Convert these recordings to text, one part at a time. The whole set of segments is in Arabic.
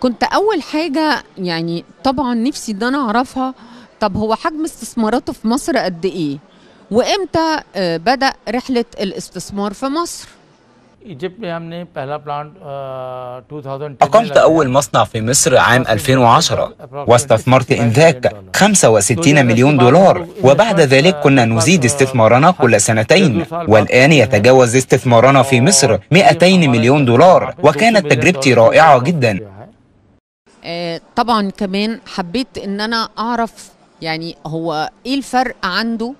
كنت اول حاجه يعني طبعا نفسي ان انا اعرفها طب هو حجم استثماراته في مصر قد ايه وامتى آه، بدا رحله الاستثمار في مصر يعني آه، أقمت أول مصنع في مصر عام 2010 واستثمرت إنذاك 65 مليون دولار وبعد ذلك كنا نزيد استثمارنا كل سنتين والآن يتجاوز استثمارنا في مصر 200 مليون دولار وكانت تجربتي رائعة جدا آه، طبعا كمان حبيت ان انا اعرف يعني هو ايه الفرق عنده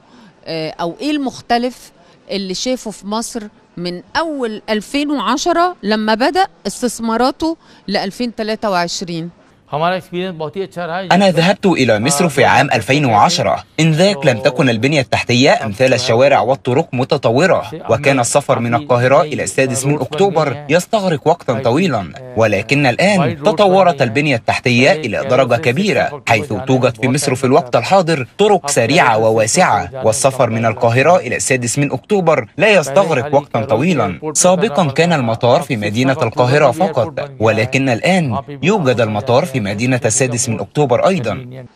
آه، او ايه المختلف اللي شافه في مصر من اول 2010 لما بدا استثماراته ل 2023 أنا ذهبت إلى مصر في عام 2010 آه، يعني إن ذاك لم تكن البنية التحتية أمثال الشوارع والطرق متطورة وكان السفر من القاهرة طيب، إلى السادس آه، من أكتوبر آه. يستغرق وقتا طيب، طويلا ولكن الآن طيب، تطورت البنية التحتية إلى درجة كبيرة حيث يعني، توجد في مصر في الوقت الحاضر طرق سريعة وواسعة يعني، والسفر من القاهرة إلى السادس من أكتوبر لا يستغرق وقتا طويلا سابقا كان المطار في مدينة القاهرة فقط ولكن الآن يوجد المطار في مدينة السادس من أكتوبر أيضا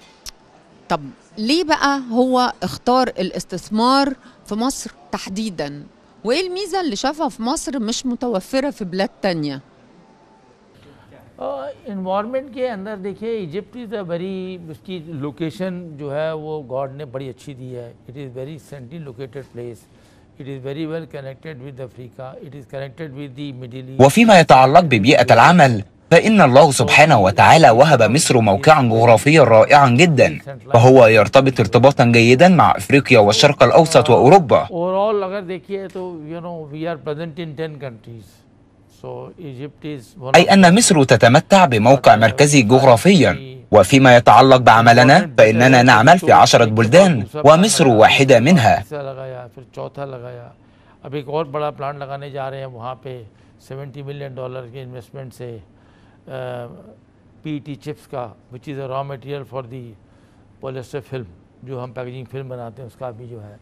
طب ليه بقى هو اختار الاستثمار في مصر تحديدا وإيه الميزة اللي شافها في مصر مش متوفرة في بلاد تانية इन्वायरमेंट के अंदर देखिए इजिप्ट इज़ अ वेरी उसकी लोकेशन जो है वो गॉड ने बड़ी अच्छी दी है it is very centrally located place وفيما يتعلق ببيئة العمل فإن الله سبحانه وتعالى وهب مصر موقعا جغرافيا رائعا جدا وهو يرتبط ارتباطا جيدا مع أفريقيا والشرق الأوسط وأوروبا أي أن مصر تتمتع بموقع uh, مركزي جغرافيا uh, وفيما يتعلق بعملنا uh, فإننا نعمل في عشرة بلدان ومصر واحدة منها पीटी चिप्स का which is a raw material for the polyester film जो हम पैकेजिंग फिल्म बनाते हैं उसका भी जो है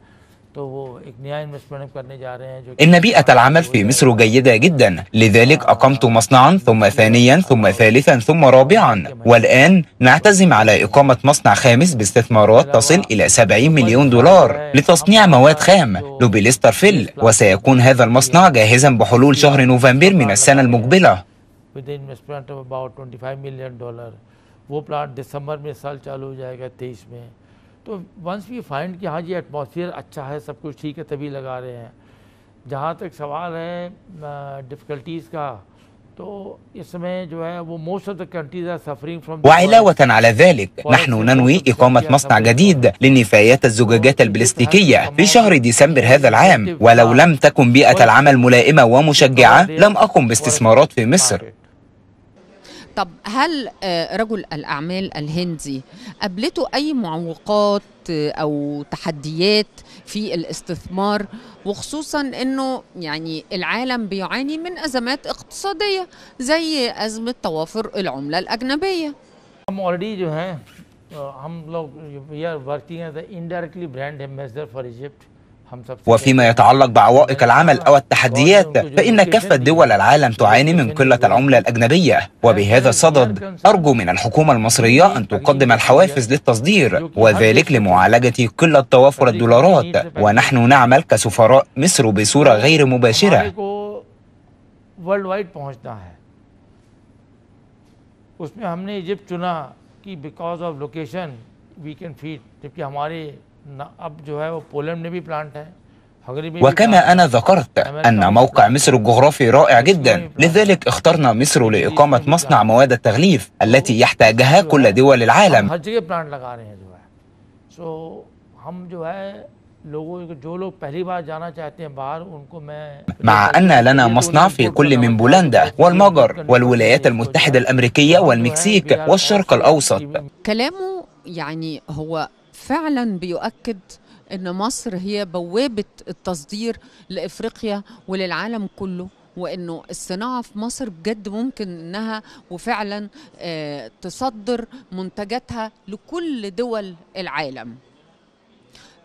إن بیئة العمل في مصر جيدة جدا لذلك أقمت مصنعا ثم ثانيا ثم ثالثا ثم رابعا والآن نعتزم على إقامة مصنع خامس باستثمارات تصل إلى 70 مليون دولار لتصنيع مواد خام لوبيليستر فيل وسيكون هذا المصنع جاهزا بحلول شهر نوفمبر من السنة المقبلة with investment of about 25 million dollar वो प्लांट दिसंबर में साल चालू हो जाएगा तेईस में तो वंस वी फाइंड कि हाँ जी एटमॉस्फेयर अच्छा है सब कुछ ठीक है तभी लगा रहे हैं जहाँ तक सवाल है डिफ़िकल्टीज़ का وعلاوة على ذلك نحن ننوي إقامة مصنع جديد لنفايات الزجاجات البلاستيكية في شهر ديسمبر هذا العام ولو لم تكن بيئة العمل ملائمة ومشجعة لم أقم باستثمارات في مصر طب هل آه، رجل الأعمال الهندي قابلته أي معوقات آه، أو تحديات في الاستثمار وخصوصا أنه يعني العالم بيعاني من أزمات اقتصادية زي أزمة توافر العملة الأجنبية هم ऑलरेडी जो हैं हम लोग we are working as the وفيما يتعلق بعوائق العمل أو التحديات فإن كافة دول العالم تعاني من قلة العملة الأجنبية وبهذا الصدد أرجو من الحكومة المصرية أن تقدم الحوافز للتصدير وذلك لمعالجة قلة توافر الدولارات ونحن نعمل كسفراء مصر بصورة غير مباشرة उसमें हमने इजिप्ट चुना कि because of location we can feed जबकि हमारे وكما أنا ذكرت أن موقع مصر الجغرافي رائع جدا لذلك اخترنا مصر لإقامة مصنع مواد التغليف التي يحتاجها كل دول العالم مع أن لنا مصنع في كل من بولندا والمجر والولايات المتحدة الأمريكية والمكسيك والشرق الأوسط كلامه يعني هو فعلا بيؤكد ان مصر هي بوابه التصدير لافريقيا وللعالم كله وانه الصناعه في مصر بجد ممكن انها وفعلا آه، تصدر منتجاتها لكل دول العالم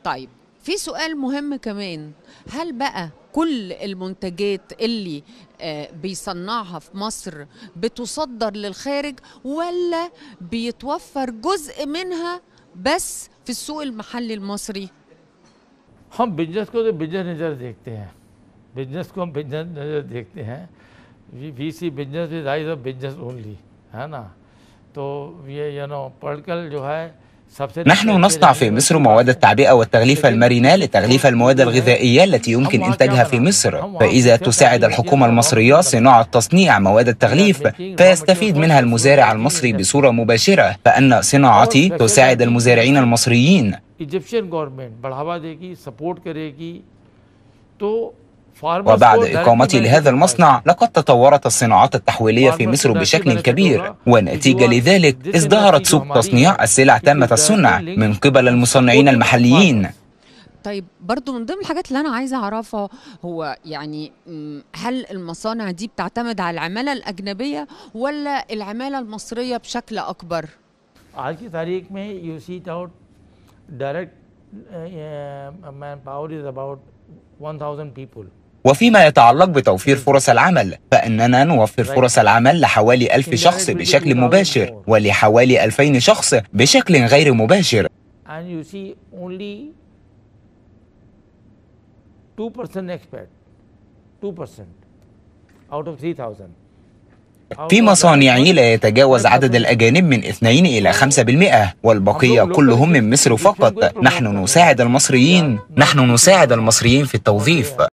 طيب في سؤال مهم كمان هل بقى كل المنتجات اللي آه، بيصنعها في مصر بتصدر للخارج ولا بيتوفر جزء منها بس في السوق المحلي المصري हम बिजनेस को तो बिजनेस नज़र देखते हैं बिजनेस को हम बिजनेस नज़र देखते हैं we see business is eyes of business only है ना तो ये यू नो पढ़कर जो है نحن نصنع في مصر مواد التعبئة والتغليف المرنة لتغليف المواد الغذائية التي يمكن إنتاجها في مصر فإذا تساعد الحكومة المصرية صناعة تصنيع مواد التغليف فيستفيد منها المزارع المصري بصورة مباشرة فأن صناعتي تساعد المزارعين المصريين وبعد إقامتي لهذا المصنع لقد تطورت الصناعات التحويلية في مصر بشكل كبير ونتيجة لذلك ازدهرت سوق تصنيع السلع تامة الصنع من قبل المصنعين المحليين طيب برضو من ضمن الحاجات اللي انا عايزه اعرفها هو يعني هل المصانع دي بتعتمد على العماله الاجنبيه ولا العماله المصريه بشكل اكبر आज की तारीख में you see direct manpower is about وفيما يتعلق بتوفير فرص العمل فإننا نوفر فرص العمل لحوالي ألف شخص بشكل مباشر ولحوالي ألفين شخص بشكل غير مباشر out of 3000 في مصانع لا يتجاوز عدد الأجانب من 2 إلى 5% والبقية كلهم من مصر فقط نحن نساعد المصريين نحن نساعد المصريين في التوظيف